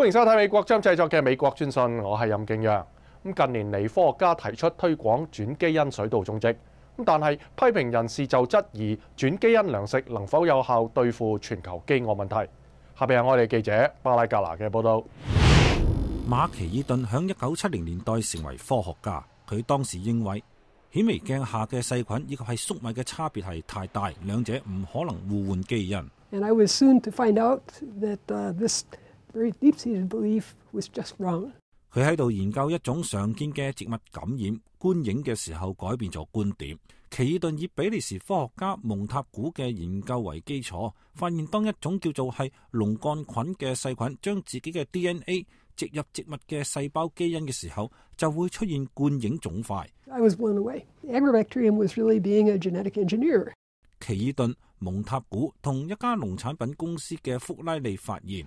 欢迎收睇美国制作嘅《美国专信。我系任敬陽。咁近年嚟，科学家提出推广转基因水稻种植，咁但系批评人士就质疑转基因粮食能否有效对付全球饥饿问题。下边系我哋记者巴拉格拿嘅报道。马奇尔顿响一九七零年代成为科学家，佢当时认为显微镜下嘅细菌以及系粟米嘅差别系太大，两者唔可能互换基因。very deep-seated belief wrong. was just 佢喺度研究一种常见嘅植物感染观影嘅时候，改变咗观点。奇尔顿以比利时科学家蒙塔古嘅研究为基础，发现当一种叫做系龙杆菌嘅细菌将自己嘅 DNA 植入植物嘅细胞基因嘅时候，就会出现冠影肿块。I was blown away. Agrobacterium was really being a genetic engineer. 奇尔顿、蒙塔古同一家农产品公司嘅福拉利发现。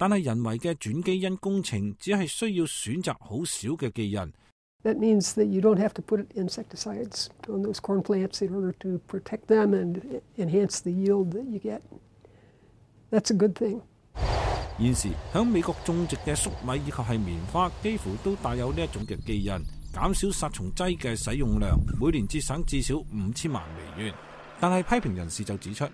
但系人为嘅转基因工程只系需要选择好少嘅基因。That means that you don't have to put insecticides on those corn plants in order to protect them and enhance the yield that you get. That's a good thing。现时响美国种植嘅粟米以及系棉花几乎都带有呢一种嘅基因，减少杀虫剂嘅使用量，每年节省至少五千万美元。但系批评人士就指出，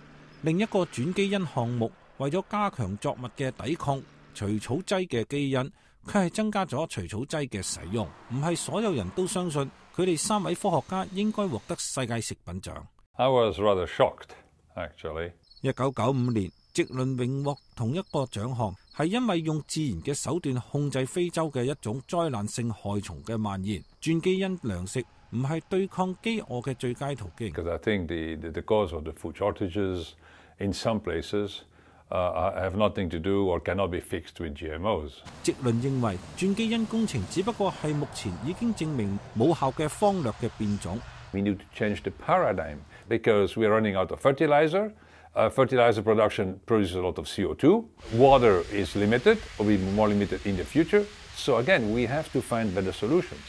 另一个转基因项目。為咗加強作物嘅抵抗除草劑嘅基因，佢係增加咗除草劑嘅使用。唔係所有人都相信佢哋三位科學家應該獲得世界食品獎。一九九五年，直伦荣获同一個獎項，係因為用自然嘅手段控制非洲嘅一種災難性害蟲嘅蔓延。轉基因糧食唔係對抗饑餓嘅最佳途徑。Uh, uh, have nothing to do or cannot be fixed with GMOs. We need to change the paradigm because we are running out of fertilizer. Uh, fertilizer production produces a lot of CO2. Water is limited, or will be more limited in the future. So again, we have to find better solutions.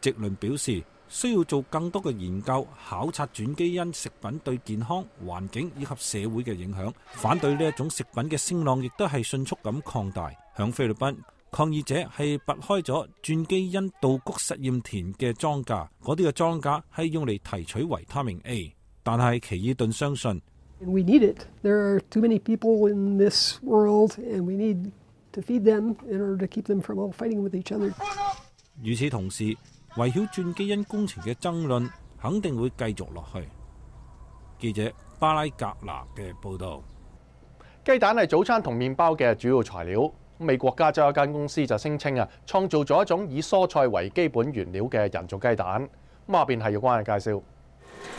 直倫表示。需要做更多嘅研究考察转基因食品对健康、环境以及社会嘅影响。反对呢一种食品嘅声浪亦都系迅速咁扩大。响菲律宾，抗议者系拔开咗转基因稻谷实验田嘅庄稼，嗰啲嘅庄稼系用嚟提取维他命 A。但系奇尔顿相信。We need it. There are too many people in this world, and we need to feed them in order to keep them from all fighting with each other. 与此同时。围绕转基因工程嘅争论肯定会继续落去。记者巴拉格纳嘅报道：鸡蛋系早餐同面包嘅主要材料。美国加州一间公司就声称啊，创造咗一种以蔬菜为基本原料嘅人造鸡蛋。咁下边系有关嘅介绍。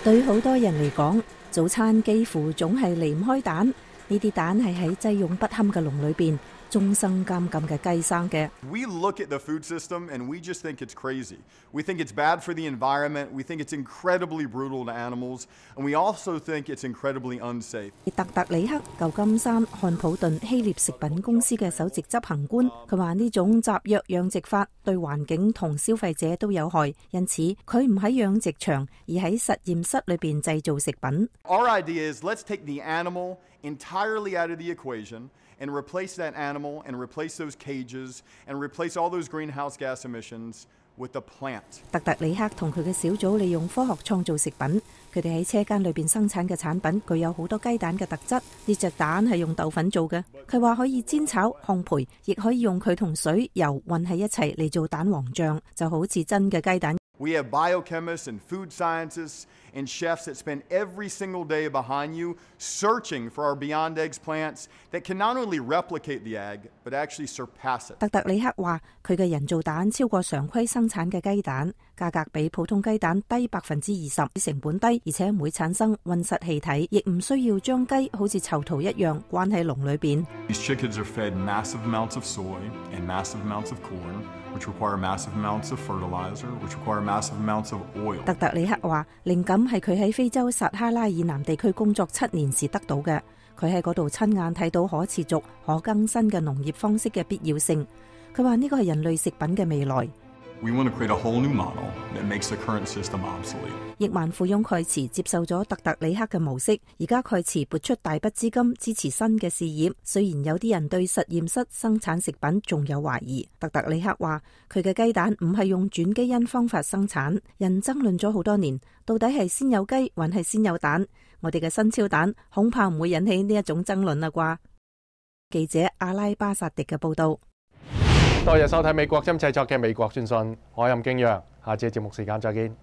对好多人嚟讲，早餐几乎总系离唔开蛋。呢啲蛋系喺挤用不堪嘅笼里边。终生监禁嘅雞生嘅。We look at the food system and we just think it's crazy. We think it's bad for the environment. We think it's incredibly brutal to animals, and we also think it's incredibly unsafe. 特特里克舊金山漢普頓希獵食品公司嘅首席執行官，佢話呢種集约養殖法對環境同消費者都有害，因此佢唔喺養殖場，而喺實驗室裏边製造食品。Our idea is let's take the animal entirely out of the equation and replace that animal and replace those cages and replace all those greenhouse gas emissions with the plant 特特里克同佢嘅小组利用科学创造食品佢哋喺车间里边生产嘅产品具有好多鸡蛋嘅特质呢只蛋系用豆粉做嘅佢话可以煎炒烘焙亦可以用佢同水油混喺一齐嚟做蛋黄酱就好似真嘅鸡蛋 We have biochemists and food scientists and chefs that spend every single day behind you searching for our Beyond Eggs plants that can not only replicate the egg, but actually surpass it. These chickens are fed massive amounts of soy and massive amounts of corn. 特特里克话，灵感系佢喺非洲撒哈拉以南地区工作七年时得到嘅。佢喺嗰度亲眼睇到可持续、可更新嘅农业方式嘅必要性。佢话呢个系人类食品嘅未来。億萬富翁蓋茨接受咗特特里克嘅模式，而家蓋茨撥出大筆資金支持新嘅事業。雖然有啲人對實驗室生產食品仲有懷疑，特特里克話：佢嘅雞蛋唔係用轉基因方法生產，人爭論咗好多年，到底係先有雞還系先有蛋？我哋嘅新超蛋恐怕唔會引起呢一種爭論啦啩。記者阿拉巴薩迪嘅報導。多謝收睇美國音製作嘅《美國專訊》，我係任敬陽，下次節目時間再見。